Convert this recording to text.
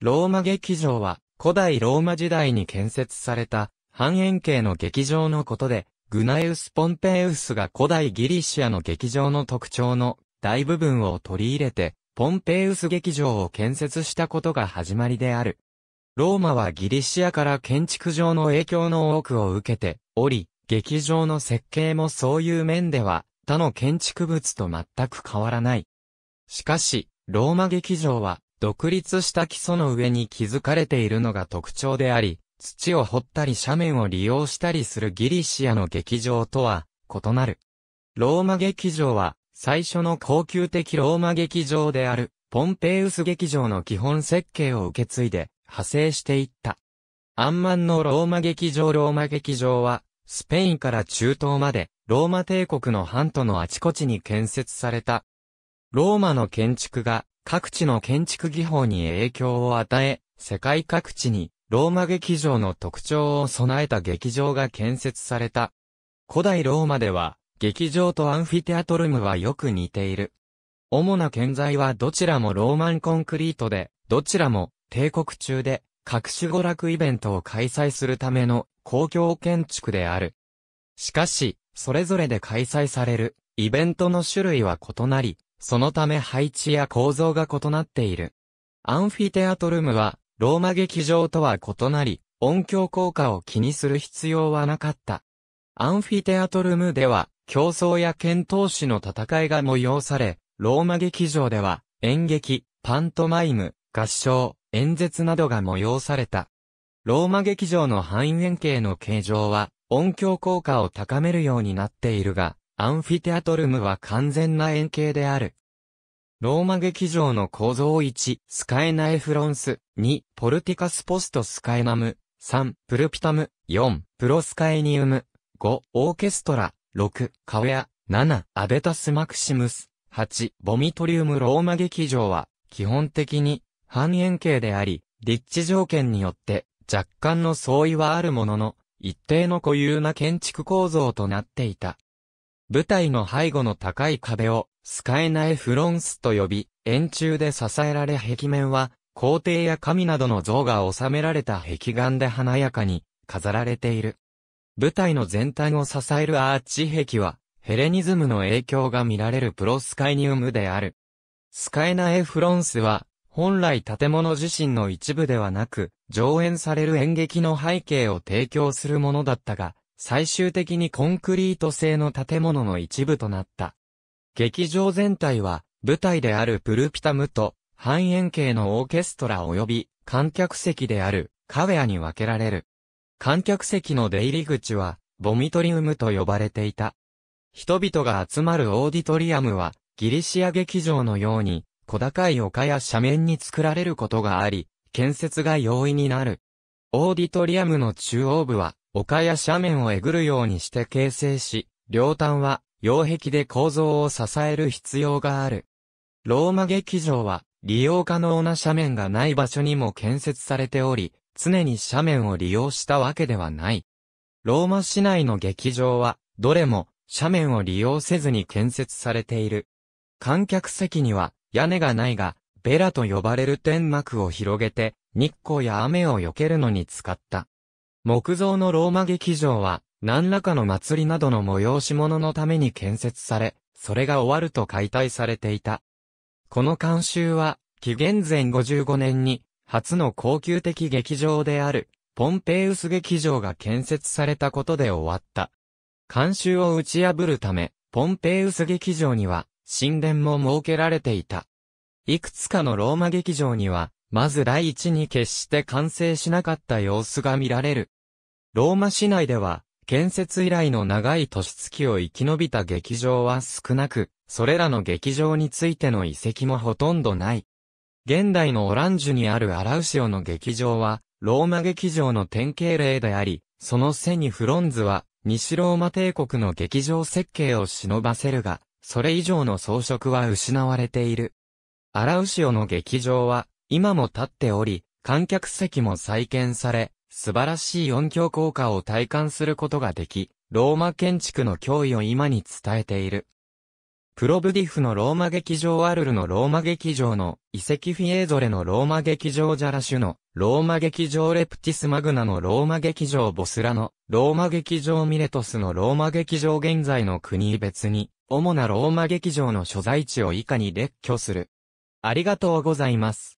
ローマ劇場は、古代ローマ時代に建設された、半円形の劇場のことで、グナイウス・ポンペイウスが古代ギリシアの劇場の特徴の大部分を取り入れて、ポンペイウス劇場を建設したことが始まりである。ローマはギリシアから建築上の影響の多くを受けており、劇場の設計もそういう面では、他の建築物と全く変わらない。しかし、ローマ劇場は、独立した基礎の上に築かれているのが特徴であり、土を掘ったり斜面を利用したりするギリシアの劇場とは異なる。ローマ劇場は最初の高級的ローマ劇場であるポンペイウス劇場の基本設計を受け継いで派生していった。アンマンのローマ劇場ローマ劇場はスペインから中東までローマ帝国の半島のあちこちに建設された。ローマの建築が各地の建築技法に影響を与え、世界各地にローマ劇場の特徴を備えた劇場が建設された。古代ローマでは、劇場とアンフィテアトルムはよく似ている。主な建材はどちらもローマンコンクリートで、どちらも帝国中で各種娯楽イベントを開催するための公共建築である。しかし、それぞれで開催されるイベントの種類は異なり、そのため配置や構造が異なっている。アンフィテアトルムは、ローマ劇場とは異なり、音響効果を気にする必要はなかった。アンフィテアトルムでは、競争や剣闘士の戦いが催され、ローマ劇場では、演劇、パントマイム、合唱、演説などが催された。ローマ劇場の半円形の形状は、音響効果を高めるようになっているが、アンフィテアトルムは完全な円形である。ローマ劇場の構造1、スカエナエフロンス、2、ポルティカスポストスカエナム、3、プルピタム、4、プロスカエニウム、5、オーケストラ、6、カウェア、7、アベタスマクシムス、8、ボミトリウムローマ劇場は、基本的に、半円形であり、立地条件によって、若干の相違はあるものの、一定の固有な建築構造となっていた。舞台の背後の高い壁を、スカエナエフロンスと呼び、円柱で支えられ壁面は、皇帝や神などの像が収められた壁眼で華やかに飾られている。舞台の全体を支えるアーチ壁は、ヘレニズムの影響が見られるプロスカイニウムである。スカエナエフロンスは、本来建物自身の一部ではなく、上演される演劇の背景を提供するものだったが、最終的にコンクリート製の建物の一部となった。劇場全体は、舞台であるプルピタムと、半円形のオーケストラ及び、観客席であるカウェアに分けられる。観客席の出入り口は、ボミトリウムと呼ばれていた。人々が集まるオーディトリアムは、ギリシア劇場のように、小高い丘や斜面に作られることがあり、建設が容易になる。オーディトリアムの中央部は、丘や斜面をえぐるようにして形成し、両端は、擁壁で構造を支える必要がある。ローマ劇場は、利用可能な斜面がない場所にも建設されており、常に斜面を利用したわけではない。ローマ市内の劇場は、どれも斜面を利用せずに建設されている。観客席には屋根がないが、ベラと呼ばれる天幕を広げて、日光や雨を避けるのに使った。木造のローマ劇場は、何らかの祭りなどの催し物のために建設され、それが終わると解体されていた。この慣習は、紀元前55年に、初の高級的劇場である、ポンペイウス劇場が建設されたことで終わった。慣習を打ち破るため、ポンペイウス劇場には、神殿も設けられていた。いくつかのローマ劇場には、まず第一に決して完成しなかった様子が見られる。ローマ市内では、建設以来の長い年月を生き延びた劇場は少なく、それらの劇場についての遺跡もほとんどない。現代のオランジュにあるアラウシオの劇場は、ローマ劇場の典型例であり、その背にフロンズは、西ローマ帝国の劇場設計を忍ばせるが、それ以上の装飾は失われている。アラウシオの劇場は、今も立っており、観客席も再建され、素晴らしい音響効果を体感することができ、ローマ建築の脅威を今に伝えている。プロブディフのローマ劇場アルルのローマ劇場の遺跡フィエーゾレのローマ劇場ジャラシュのローマ劇場レプティスマグナのローマ劇場ボスラのローマ劇場ミレトスのローマ劇場現在の国別に主なローマ劇場の所在地を以下に列挙する。ありがとうございます。